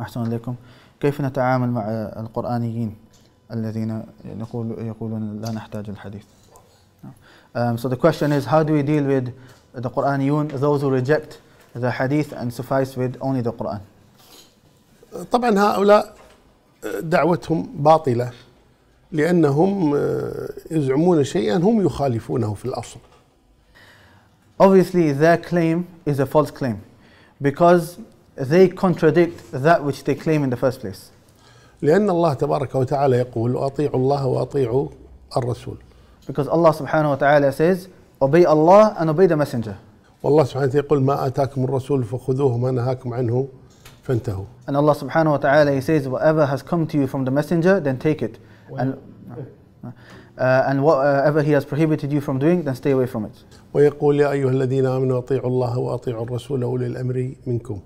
أحسن إليكم كيف نتعامل مع القرآنيين الذين يقول يقولون لا نحتاج الحديث Um, so the question is, how do we deal with the Quraniyun, those who reject the Hadith and suffice with only the Quran? طبعا هؤلاء دعوتهم باطلة لأنهم يزعمون شيئا هم يخالفونه في الأصل. Obviously their claim is a false claim because they contradict that which they claim in the first place. لأن الله تبارك وتعالى يقول وأطيعوا الله وأطيعوا الرسول. Because Allah subhanahu wa ta'ala says obey Allah and obey the messenger. والله سبحانه يقول ما آتاكم الرسول فخذوه وما نهاكم عنه فانتهوا. And Allah subhanahu wa ta'ala he says whatever has come to you from the messenger then take it and uh, and whatever he has prohibited you from doing then stay away from it. ويقول يا أيها الذين آمنوا أطيعوا الله وأطيعوا الرسول أولي الأمر منكم.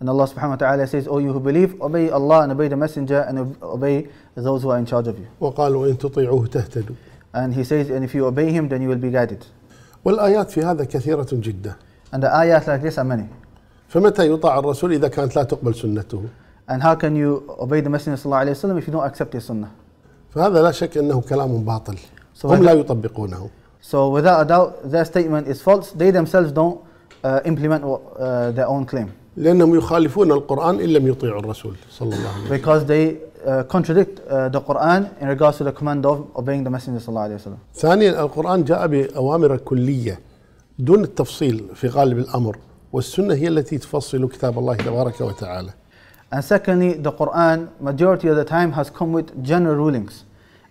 And Allah subhanahu wa ta'ala says, O you who believe, obey Allah and obey the Messenger and obey those who are in charge of you. And he says, and if you obey him, then you will be guided. والآيات في هذا كثيرة جدا. And the ayat like this are many. فمتى يطاع الرسول إذا كانت لا تقبل سنته؟ And how can you obey the Messenger صلى الله عليه وسلم if you don't accept his sunnah? فهذا لا شك أنه كلام باطل. So هم لا يطبقونه. So without a doubt, their statement is false. They themselves don't uh, implement uh, their own claim. لأنهم يخالفون القرآن إن لم يطيعوا الرسول صلى الله عليه وسلم. Because they uh, contradict uh, the Quran in regards to the command of obeying the Messenger صلى الله عليه وسلم. ثانيا القرآن جاء بأوامر كلية دون التفصيل في غالب الأمر والسنة هي التي تفصل كتاب الله تبارك وتعالى. And secondly, the Quran majority of the time has come with general rulings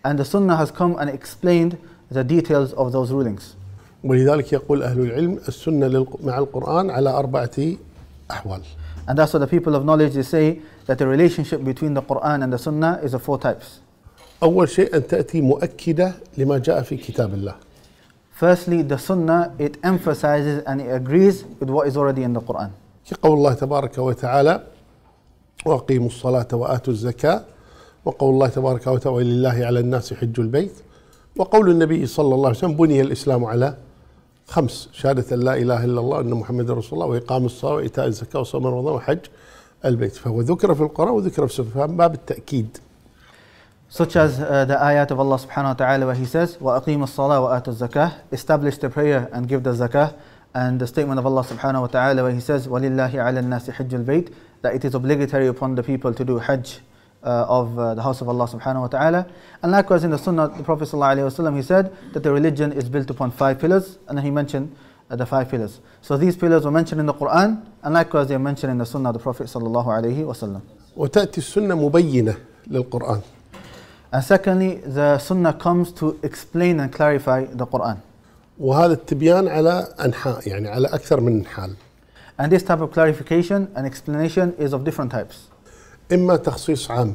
and the Sunnah has come and explained the details of those rulings. ولذلك يقول أهل العلم السنة مع القرآن على أربعة ahwal. And that's what the people of knowledge they say that the relationship between the Quran and the Sunnah is of four types. أول شيء أن تأتي مؤكدة لما جاء في كتاب الله. Firstly, the Sunnah it emphasizes and it agrees with what is already in the Quran. كقول الله تبارك وتعالى وأقيموا الصلاة وآتوا الزكاة وقول الله تبارك وتعالى لله على الناس حج البيت وقول النبي صلى الله عليه وسلم بني الإسلام على خمس شهادة أن لا إله إلا الله أن محمد رسول الله وإقام الصلاة وإيتاء الزكاة وصوم رمضان وحج البيت فهو ذكر في القرآن وذكر في السنة باب التأكيد Such as uh, the ayat of Allah subhanahu wa ta'ala where he says, وَأَقِيمُ الصَّلَاةَ وَآتُ الزَّكَاةَ Establish the prayer and give the zakah. And the statement of Allah subhanahu wa ta'ala where he says, وَلِلَّهِ عَلَى النَّاسِ حِجُّ الْبَيْتِ That it is obligatory upon the people to do hajj. uh, of uh, the house of Allah subhanahu wa ta'ala. And likewise in the Sunnah, the Prophet وسلم, he said that the religion is built upon five pillars, and then he mentioned uh, the five pillars. So these pillars were mentioned in the Quran, and likewise they are mentioned in the Sunnah of the Prophet sallallahu alaihi wasallam. وتأتي السنة مبينة للقرآن. And secondly, the Sunnah comes to explain and clarify the Quran. وهذا التبيان على أنحاء يعني على أكثر من حال. And this type of clarification and explanation is of different types. اما تخصيص عام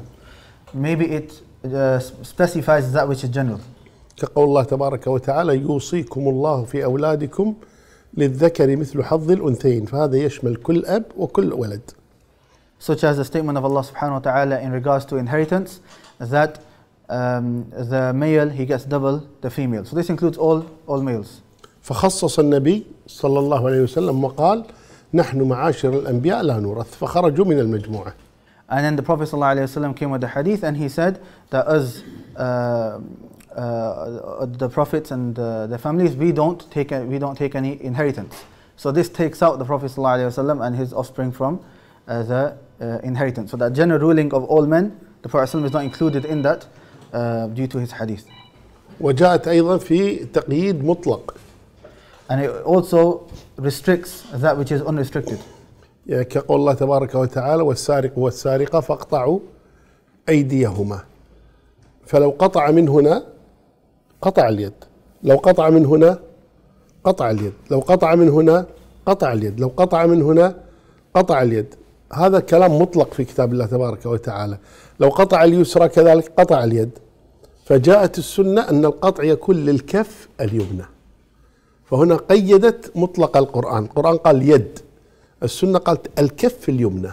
maybe it uh, specifies that which is general كقول الله تبارك وتعالى يوصيكم الله في أولادكم للذكر مثل حظ الأنثيين فهذا يشمل كل أب وكل ولد such as the statement of Allah subhanahu wa ta'ala in regards to inheritance that um, the male he gets double the female so this includes all all males فخصص النبي صلى الله عليه وسلم وقال نحن معاشر الأنبياء لا نورث فخرجوا من المجموعة And then the Prophet ﷺ came with the hadith and he said that us, uh, uh, the prophets and uh, the families, we don't, take a, we don't take any inheritance. So this takes out the Prophet ﷺ and his offspring from uh, the uh, inheritance. So that general ruling of all men, the Prophet ﷺ is not included in that uh, due to his hadith. وجاءت أيضا في تقييد مطلق. And it also restricts that which is unrestricted. يعني كقول الله تبارك وتعالى والسارق والسارقة فاقطعوا أيديهما فلو قطع من هنا قطع اليد لو قطع من هنا قطع اليد لو قطع من هنا قطع اليد لو قطع من هنا قطع اليد هذا كلام مطلق في كتاب الله تبارك وتعالى لو قطع اليسرى كذلك قطع اليد فجاءت السنة أن القطع يكون للكف اليمنى فهنا قيدت مطلق القرآن القرآن قال يد السنة قالت الكف اليمنى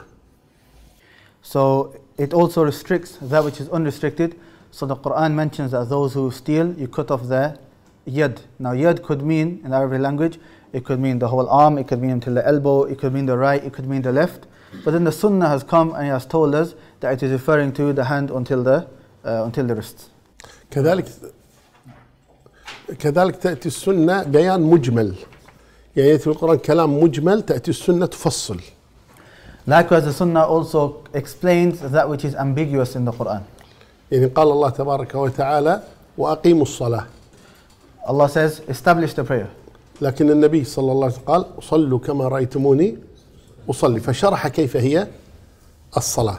So it also restricts that which is unrestricted. So the Quran mentions that those who steal, you cut off their yad. Now yad could mean, in Arabic language, it could mean the whole arm, it could mean until the elbow, it could mean the right, it could mean the left. But then the Sunnah has come and has told us that it is referring to the hand until the uh, until the wrist. كذلك كذلك تأتي السنة بيان مجمل. يعني في القرآن كلام مجمل تأتي السنة تفصل Likewise the Sunnah also explains that which is ambiguous in the Quran. يعني قال الله تبارك وتعالى وأقيموا الصلاة. Allah says establish the prayer. لكن النبي صلى الله عليه وسلم قال صلوا كما رأيتموني أصلي فشرح كيف هي الصلاة.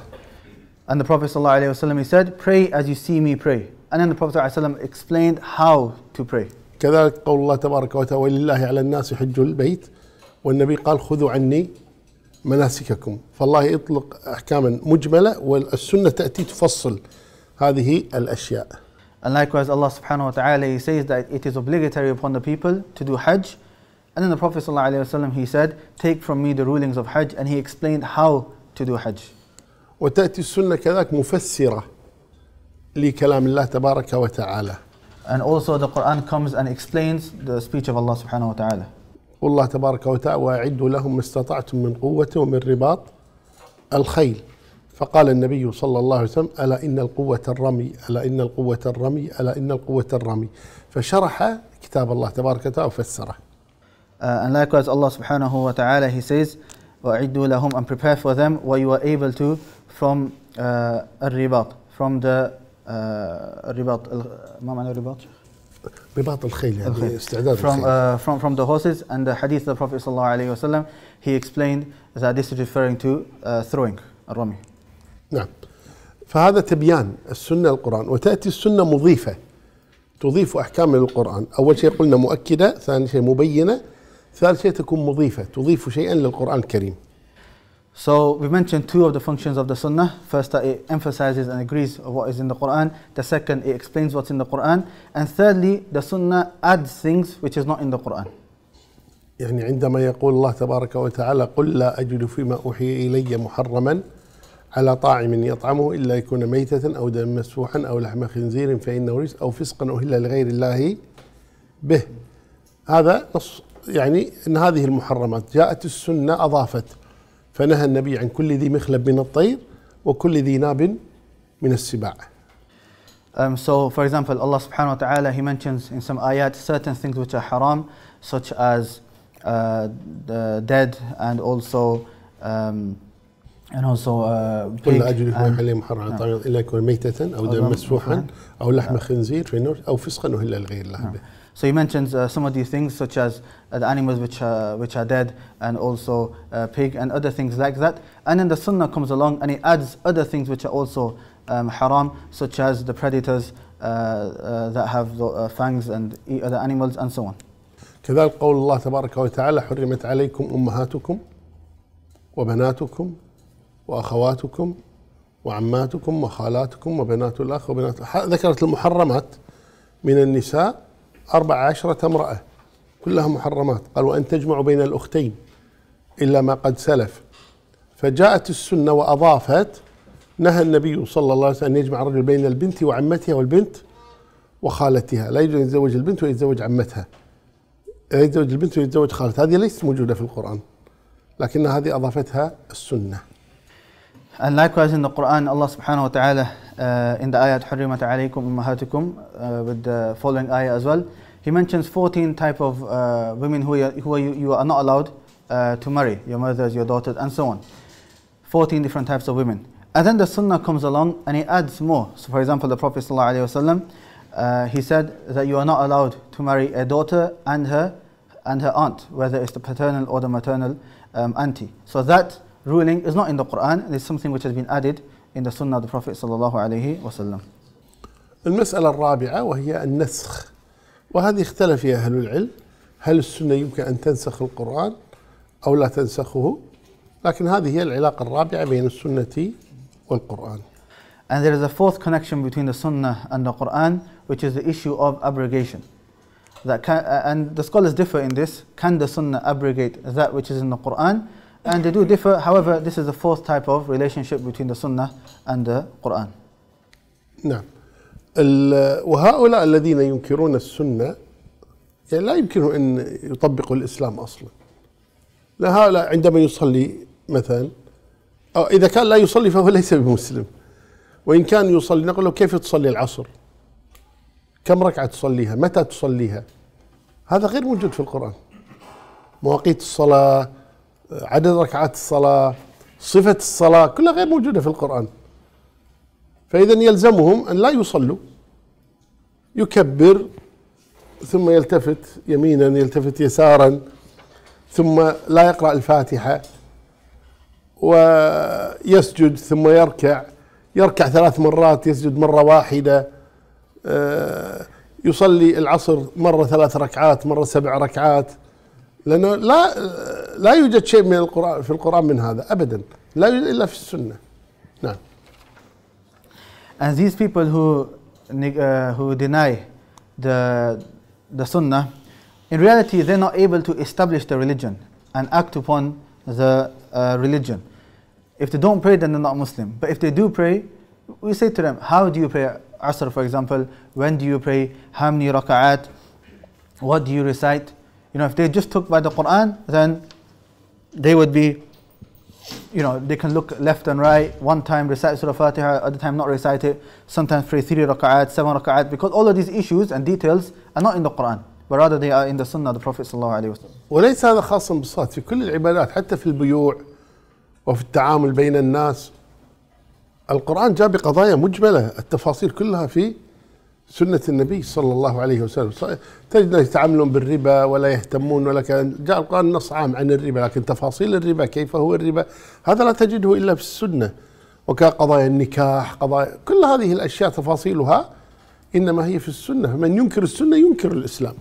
And the Prophet صلى الله عليه وسلم he said pray as you see me pray. And then the Prophet صلى الله عليه وسلم explained how to pray. كذلك قول الله تبارك وتعالى ولله على الناس حج البيت والنبي قال خذوا عني مناسككم فالله يطلق أحكاما مجملة والسنة تأتي تفصل هذه الأشياء And likewise Allah subhanahu wa ta'ala he says that it is obligatory upon the people to do Hajj And then the Prophet sallallahu wasallam he said, take from me the rulings of Hajj and he explained how to do Hajj. وتأتي السنة كذلك مفسرة لكلام الله تبارك وتعالى. And also the Quran comes and explains the speech of Allah subhanahu wa ta'ala. والله تبارك وتعالى وأعدوا لهم ما استطعتم من قوة ومن رباط الخيل فقال النبي صلى الله عليه وسلم ألا إن القوة الرمي ألا إن القوة الرمي ألا إن القوة الرمي فشرح كتاب الله تبارك وتعالى وفسره Uh, and likewise Allah subhanahu wa ta'ala he says وَأَعِدُّوا لَهُمْ and prepare for them what you are able to from uh, الرباط from the آه، الرباط ما معنى الرباط شيخ؟ رباط الخيل يعني الخيل. استعداد from, الخيل. Uh, from from the horses and the hadith of the Prophet صلى الله عليه وسلم he explained that this is referring to uh, throwing الرمي. نعم فهذا تبيان السنة القرآن وتأتي السنة مضيفة تضيف أحكام للقرآن أول شيء قلنا مؤكدة ثاني شيء مبينة ثالث شيء تكون مضيفة تضيف شيئا للقرآن الكريم So we mentioned two of the functions of the Sunnah. First, that it emphasizes and agrees of what is in the Quran. The second, it explains what's in the Quran. And thirdly, the Sunnah adds things which is not in the Quran. يعني عندما يقول الله تبارك وتعالى قل لا أجد فيما أوحي إلي محرما على طاعم يطعمه إلا يكون ميتة أو دم مسفوحا أو لحم خنزير فإنه رجس أو فسقا أهل لغير الله به هذا نص يعني أن هذه المحرمات جاءت السنة أضافت فنهى النبي عن كل ذي مخلب من الطير وكل ذي ناب من السباع. Um, so, for example, Allah subhanahu wa ta'ala, He mentions in some ayat certain things which are haram, such as uh, the dead and also um, and also uh, pig أجل هو عليه محرم على طريق إلا يكون ميتة أو دم مسفوحا نعم. أو لحم نعم. خنزير في النور أو فسقا وهلا لغير الله نعم. So he mentions uh, some of these things, such as uh, the animals which, are which are dead, and also uh, pig, and other things like that. And then the sunnah comes along and he adds other things which are also um, haram, such as the predators uh, uh, that have the, fangs and eat other animals, and so on. كذلك قول الله تبارك وتعالى حرمت عليكم أمهاتكم وبناتكم وأخواتكم وعماتكم وخالاتكم وبنات الأخ وبنات ذكرت المحرمات من النساء أربع عشرة امرأة كلها محرمات قال وأن تجمع بين الأختين إلا ما قد سلف فجاءت السنة وأضافت نهى النبي صلى الله عليه وسلم أن يجمع الرجل بين البنت وعمتها والبنت وخالتها لا يجوز أن يتزوج البنت ويتزوج عمتها لا يتزوج البنت ويتزوج خالتها هذه ليست موجودة في القرآن لكن هذه أضافتها السنة And likewise in the Quran, Allah subhanahu wa ta'ala uh, in the ayat حرمت عليكم أمهاتكم uh, with the following ayah as well He mentions 14 type of uh, women who, are, who are you, you, are not allowed uh, to marry, your mothers, your daughters, and so on. 14 different types of women. And then the sunnah comes along and he adds more. So for example, the Prophet ﷺ, uh, he said that you are not allowed to marry a daughter and her, and her aunt, whether it's the paternal or the maternal um, auntie. So that ruling is not in the Quran, it is something which has been added in the sunnah of the Prophet ﷺ. الله عليه المسألة الرابعة وهي النسخ وهذه اختلف فيها أهل العلم هل السنة يمكن أن تنسخ القرآن أو لا تنسخه لكن هذه هي العلاقة الرابعة بين السنة والقرآن And there is a fourth connection between the Sunnah and the Quran, which is the issue of abrogation. That can, uh, and the scholars differ in this. Can the Sunnah abrogate that which is in the Quran? And they do differ. However, this is the fourth type of relationship between the Sunnah and the Quran. نعم. وهؤلاء الذين ينكرون السنة يعني لا يمكن أن يطبقوا الإسلام أصلا لا هؤلاء عندما يصلي مثلا أو إذا كان لا يصلي فهو ليس بمسلم وإن كان يصلي نقول له كيف تصلي العصر كم ركعة تصليها متى تصليها هذا غير موجود في القرآن مواقيت الصلاة عدد ركعات الصلاة صفة الصلاة كلها غير موجودة في القرآن فإذا يلزمهم أن لا يصلوا يكبر ثم يلتفت يمينا يلتفت يسارا ثم لا يقرأ الفاتحة ويسجد ثم يركع يركع ثلاث مرات يسجد مرة واحدة آه، يصلي العصر مرة ثلاث ركعات مرة سبع ركعات لأنه لا لا يوجد شيء من القرآن في القرآن من هذا أبدا لا يوجد إلا في السنة نعم And these people who, uh, who deny the, the Sunnah, in reality, they're not able to establish the religion and act upon the uh, religion. If they don't pray, then they're not Muslim. But if they do pray, we say to them, How do you pray Asr, for example? When do you pray? How many raka'at? What do you recite? You know, if they just took by the Quran, then they would be you know, they can look left and right, one time recite Surah Fatiha, other time not recite it, sometimes pray three raka'at, seven raka'at, because all of these issues and details are not in the Quran, but rather they are in the Sunnah of the Prophet sallallahu alaihi wasallam. وليس هذا خاصا بالصلاة في كل العبادات حتى في البيوع وفي التعامل بين الناس القرآن جاء بقضايا مجملة التفاصيل كلها في سنة النبي صلى الله عليه وسلم تجد يتعاملون بالربا ولا يهتمون ولا كان جاء القرآن نص عام عن الربا لكن تفاصيل الربا كيف هو الربا هذا لا تجده إلا في السنة وكقضايا النكاح قضايا كل هذه الأشياء تفاصيلها إنما هي في السنة من ينكر السنة ينكر الإسلام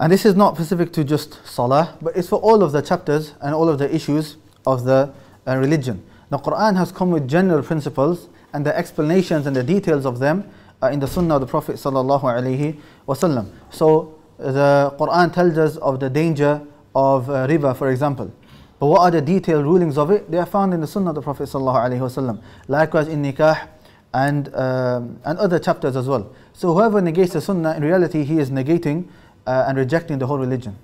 And this is not specific to just Salah, but it's for all of the chapters and all of the issues of the uh, religion. The Quran has come with general principles and the explanations and the details of them uh, in the Sunnah of the Prophet sallallahu alaihi wasallam. So the Quran tells us of the danger of uh, riba, for example. But what are the detailed rulings of it? They are found in the Sunnah of the Prophet sallallahu alaihi wasallam. Likewise in nikah and um, and other chapters as well. So whoever negates the Sunnah, in reality, he is negating uh, and rejecting the whole religion.